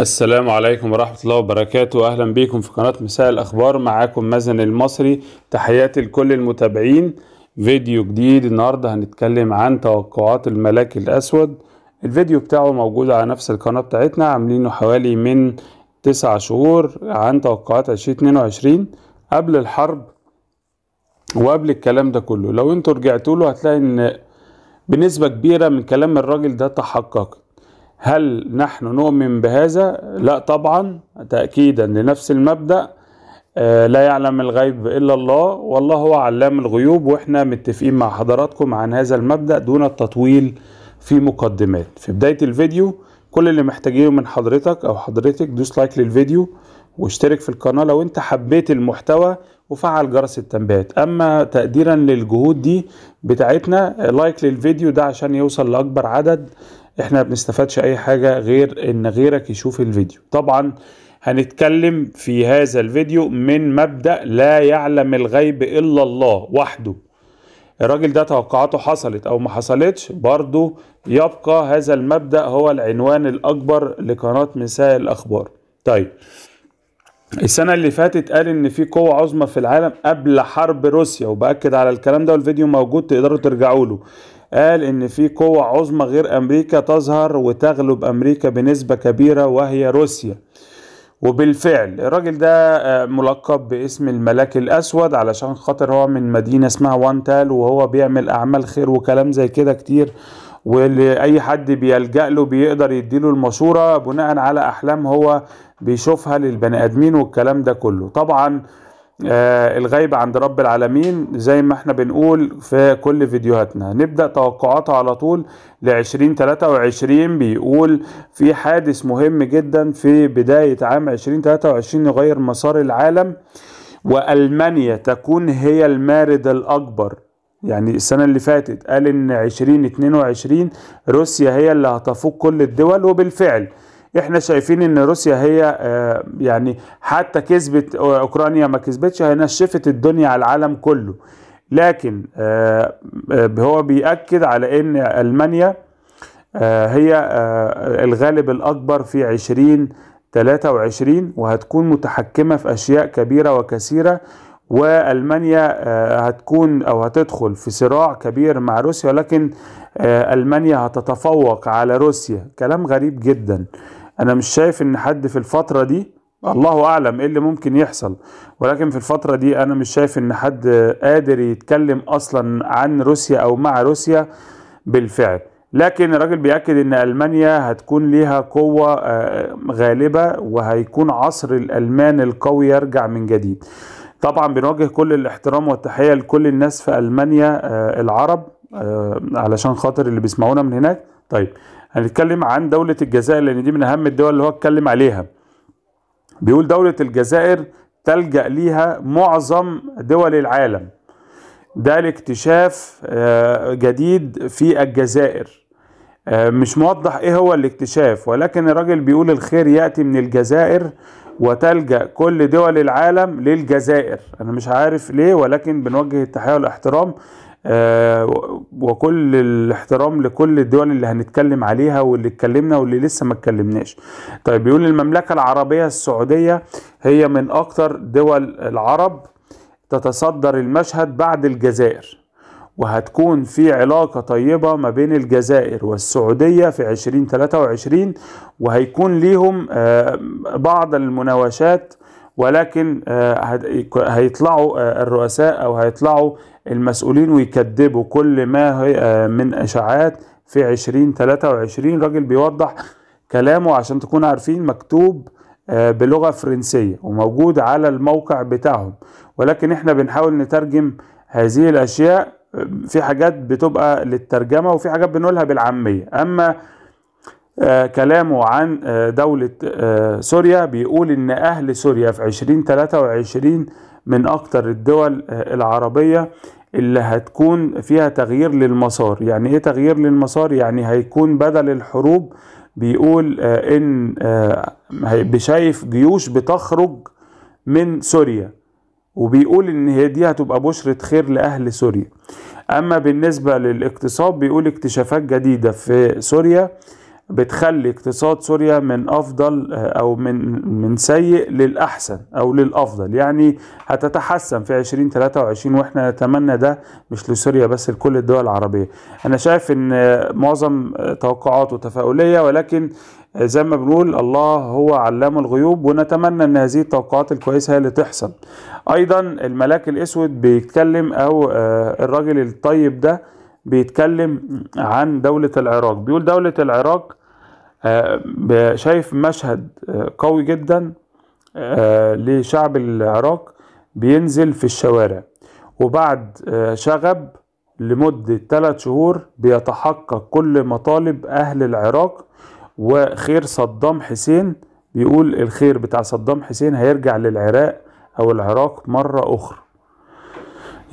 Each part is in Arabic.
السلام عليكم ورحمة الله وبركاته أهلا بكم في قناة مساء الأخبار معاكم مازن المصري تحياتي لكل المتابعين فيديو جديد النهاردة هنتكلم عن توقعات الملاك الأسود الفيديو بتاعه موجود على نفس القناة بتاعتنا عاملينه حوالي من تسع شهور عن توقعات عشرين اتنين وعشرين قبل الحرب وقبل الكلام ده كله لو انتوا رجعتوا له هتلاقي ان بنسبة كبيرة من كلام الراجل ده تحقق هل نحن نؤمن بهذا؟ لا طبعا تأكيدا لنفس المبدأ آه، لا يعلم الغيب إلا الله والله هو علام الغيوب وإحنا متفقين مع حضراتكم عن هذا المبدأ دون التطويل في مقدمات في بداية الفيديو كل اللي محتاجينه من حضرتك أو حضرتك دوس لايك للفيديو واشترك في القناة لو انت حبيت المحتوى وفعل جرس التنبيهات اما تقديرا للجهود دي بتاعتنا لايك للفيديو ده عشان يوصل لأكبر عدد احنا بنستفادش اي حاجة غير ان غيرك يشوف الفيديو طبعا هنتكلم في هذا الفيديو من مبدأ لا يعلم الغيب الا الله وحده الراجل ده توقعاته حصلت او ما حصلتش برضه يبقى هذا المبدأ هو العنوان الاكبر لقناة مساء الاخبار طيب السنة اللي فاتت قال إن في قوة عظمى في العالم قبل حرب روسيا وبأكد على الكلام ده والفيديو موجود تقدروا ترجعوا له قال ان في قوة عظمى غير امريكا تظهر وتغلب امريكا بنسبة كبيرة وهي روسيا وبالفعل الراجل ده آه، ملقب باسم الملاك الاسود علشان خاطر هو من مدينة اسمها وانتال وهو بيعمل اعمال خير وكلام زي كده كتير واللي اي حد بيلجأ له بيقدر يديله المشورة بناء على احلام هو بيشوفها للبني ادمين والكلام ده كله طبعا آه، الغيبة عند رب العالمين زي ما احنا بنقول في كل فيديوهاتنا نبدأ توقعاته على طول تلاتة 2023 بيقول في حادث مهم جدا في بداية عام 2023 يغير مسار العالم وألمانيا تكون هي المارد الأكبر يعني السنة اللي فاتت قال إن 2022 روسيا هي اللي هتفوق كل الدول وبالفعل احنا شايفين ان روسيا هي آه، يعني حتى كسبت آه، اوكرانيا ما كسبتش هي نشفت الدنيا على العالم كله لكن آه، هو بيأكد على ان المانيا هي الغالب الاكبر في تلاتة وعشرين وهتكون متحكمة في أشياء كبيرة وكثيرة وألمانيا هتكون أو هتدخل في صراع كبير مع روسيا لكن ألمانيا هتتفوق على روسيا كلام غريب جدا انا مش شايف ان حد في الفتره دي الله اعلم ايه اللي ممكن يحصل ولكن في الفتره دي انا مش شايف ان حد قادر يتكلم اصلا عن روسيا او مع روسيا بالفعل لكن الراجل بيأكد ان المانيا هتكون ليها قوه آه، غالبه وهيكون عصر الالمان القوي يرجع من جديد طبعا بنوجه كل الاحترام والتحيه لكل الناس في المانيا آه، العرب آه، علشان خاطر اللي بيسمعونا من هناك طيب هنتكلم عن دولة الجزائر لأن دي من أهم الدول اللي هو اتكلم عليها بيقول دولة الجزائر تلجأ ليها معظم دول العالم ده الاكتشاف آه، جديد في الجزائر آه، مش موضح ايه هو الاكتشاف ولكن الراجل بيقول الخير يأتي من الجزائر وتلجأ كل دول العالم للجزائر أنا مش عارف ليه ولكن بنوجه التحية والاحترام آه، وكل الاحترام لكل الدول اللي هنتكلم عليها واللي اتكلمنا واللي لسه ما اتكلمناش طيب بيقول المملكة العربية السعودية هي من اكتر دول العرب تتصدر المشهد بعد الجزائر وهتكون في علاقة طيبة ما بين الجزائر والسعودية في 2023 وهيكون ليهم آه، بعض المناوشات ولكن آه، هيطلعوا الرؤساء او هيطلعوا المسؤولين ويكذبوا كل ما آه، من اشاعات في 2023 راجل بيوضح كلامه عشان تكون عارفين مكتوب آه، بلغة فرنسية وموجود على الموقع بتاعهم ولكن احنا بنحاول نترجم هذه الاشياء آه، في حاجات بتبقى للترجمة وفي حاجات بنقولها بالعامية اما كلامه عن دولة سوريا بيقول ان اهل سوريا في 2023 من اكتر الدول العربية اللي هتكون فيها تغيير للمسار يعني ايه تغيير للمسار يعني هيكون بدل الحروب بيقول آه، ان آه، بشايف جيوش بتخرج من سوريا وبيقول ان هي دي هتبقى بشرة خير لاهل سوريا اما بالنسبة للاقتصاد بيقول اكتشافات جديدة في سوريا بتخلي اقتصاد سوريا من افضل آه، او من من سيء للاحسن او للافضل يعني هتتحسن في 2023 واحنا نتمنى ده مش لسوريا بس لكل الدول العربيه انا شايف ان معظم توقعاته تفاؤليه ولكن زي ما بنقول الله هو علام الغيوب ونتمنى ان هذه التوقعات الكويسه هي اللي تحصل ايضا الملاك الاسود بيتكلم او آه، الراجل الطيب ده بيتكلم عن دولة العراق بيقول دولة العراق آه، شايف مشهد آه، قوي جدا آه، لشعب العراق بينزل في الشوارع وبعد شغب لمدة ثلاث شهور بيتحقق كل مطالب أهل العراق وخير صدام حسين بيقول الخير بتاع صدام حسين هيرجع للعراق أو العراق مرة أخرى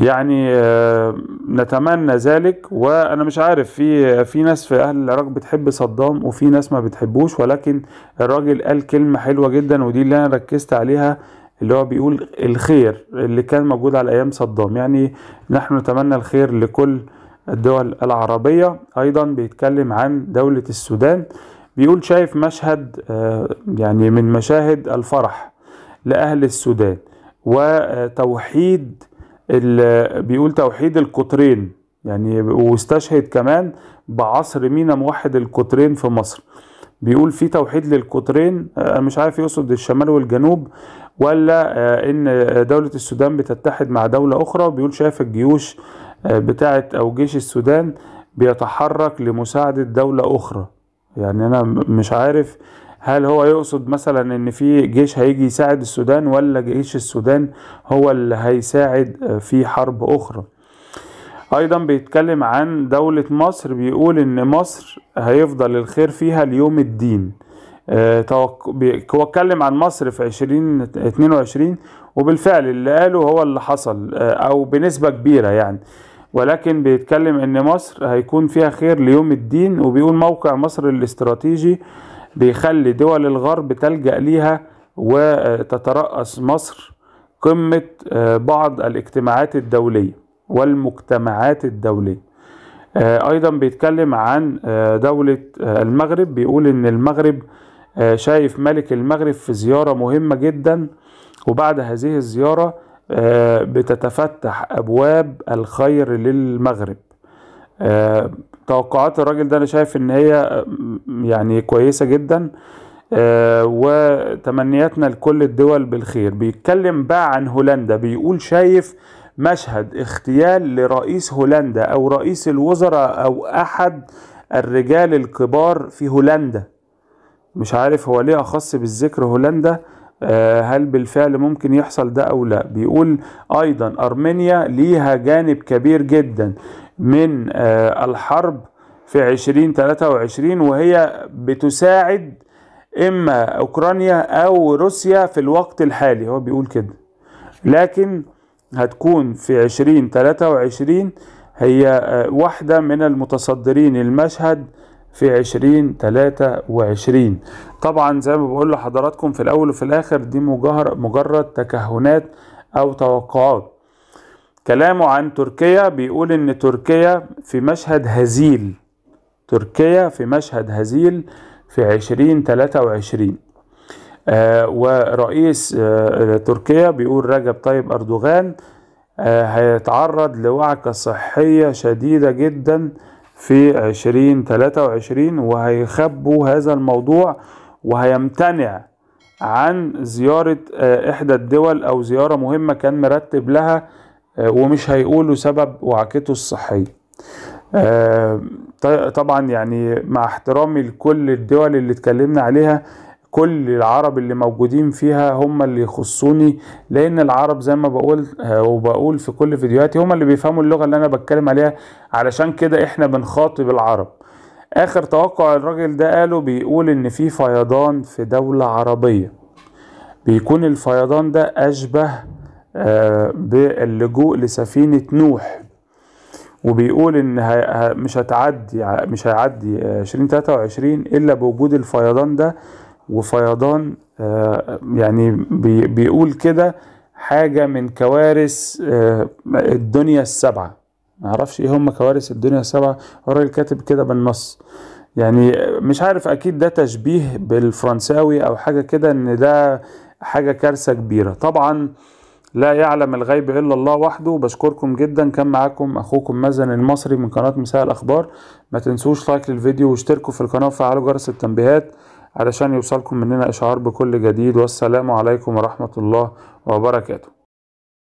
يعني آه، نتمنى ذلك وانا مش عارف في في ناس في اهل العراق بتحب صدام وفي ناس ما بتحبوش ولكن الراجل قال كلمه حلوه جدا ودي اللي انا ركزت عليها اللي هو بيقول الخير اللي كان موجود على ايام صدام يعني نحن نتمنى الخير لكل الدول العربيه ايضا بيتكلم عن دوله السودان بيقول شايف مشهد آه، يعني من مشاهد الفرح لاهل السودان وتوحيد بيقول توحيد القطرين يعني واستشهد كمان بعصر مينا موحد القطرين في مصر بيقول في توحيد للقطرين آه، مش عارف يقصد الشمال والجنوب ولا آه، ان آه، دولة السودان بتتحد مع دولة اخرى وبيقول شايف الجيوش بتاعة او جيش السودان بيتحرك لمساعدة دولة اخرى يعني انا مش عارف هل هو يقصد مثلا ان في جيش هيجي يساعد السودان ولا جيش السودان هو اللي هيساعد في حرب اخرى ايضا بيتكلم عن دولة مصر بيقول ان مصر هيفضل الخير فيها ليوم الدين آه، هو اتكلم عن مصر في 2022 وبالفعل اللي قاله هو اللي حصل آه، او بنسبة كبيرة يعني ولكن بيتكلم ان مصر هيكون فيها خير ليوم الدين وبيقول موقع مصر الاستراتيجي بيخلي دول الغرب تلجأ ليها وتترأس مصر قمة آه، بعض الاجتماعات الدولية والمجتمعات الدولية آه، أيضا بيتكلم عن آه، دولة المغرب بيقول إن المغرب شايف ملك المغرب في زيارة مهمة جدا وبعد هذه الزيارة بتتفتح أبواب الخير للمغرب توقعات الراجل ده انا شايف ان هي يعني كويسه جدا آه وتمنياتنا لكل الدول بالخير بيتكلم بقى عن هولندا بيقول شايف مشهد اغتيال لرئيس هولندا او رئيس الوزراء او احد الرجال الكبار في هولندا مش عارف هو ليه اخص بالذكر هولندا آه، هل بالفعل ممكن يحصل ده أو لا بيقول أيضا أرمينيا ليها جانب كبير جدا من آه، الحرب في 2023 وهي بتساعد إما أوكرانيا أو روسيا في الوقت الحالي هو بيقول كده لكن هتكون في 2023 هي آه، واحدة من المتصدرين المشهد في عشرين تلاتة وعشرين طبعا زي ما بقول لحضراتكم في الأول وفي الآخر دي مجرد تكهنات أو توقعات كلامه عن تركيا بيقول إن تركيا في مشهد هزيل تركيا في مشهد هزيل في عشرين تلاتة وعشرين آه ورئيس آه تركيا بيقول رجب طيب أردوغان آه هيتعرض لوعكة صحية شديدة جداً في 2023 وهيخبوا هذا الموضوع وهيمتنع عن زيارة آه، إحدى الدول أو زيارة مهمة كان مرتب لها آه، ومش هيقولوا سبب وعكته الصحية آه، طبعا يعني مع احترامي لكل الدول اللي اتكلمنا عليها كل العرب اللي موجودين فيها هم اللي يخصوني لان العرب زي ما بقول آه، وبقول في كل فيديوهاتي هم اللي بيفهموا اللغه اللي انا بتكلم عليها علشان كده احنا بنخاطب العرب اخر توقع الراجل ده قاله بيقول ان في فيضان في دوله عربيه بيكون الفيضان ده اشبه آه، باللجوء لسفينه نوح وبيقول ان مش هتعدي مش هيعدي 2023 آه، الا بوجود الفيضان ده وفيضان آه، يعني بيقول كده حاجة من كوارث آه، الدنيا السبعة معرفش ايه هم كوارث الدنيا السبعة الراجل كاتب كده بالنص يعني مش عارف اكيد ده تشبيه بالفرنساوي او حاجة كده ان ده حاجة كارثة كبيرة طبعا لا يعلم الغيب الا الله وحده بشكركم جدا كان معاكم اخوكم مازن المصري من قناة مساء الاخبار ما تنسوش لايك للفيديو واشتركوا في القناة وفعلوا جرس التنبيهات علشان يوصلكم مننا إشعار بكل جديد والسلام عليكم ورحمة الله وبركاته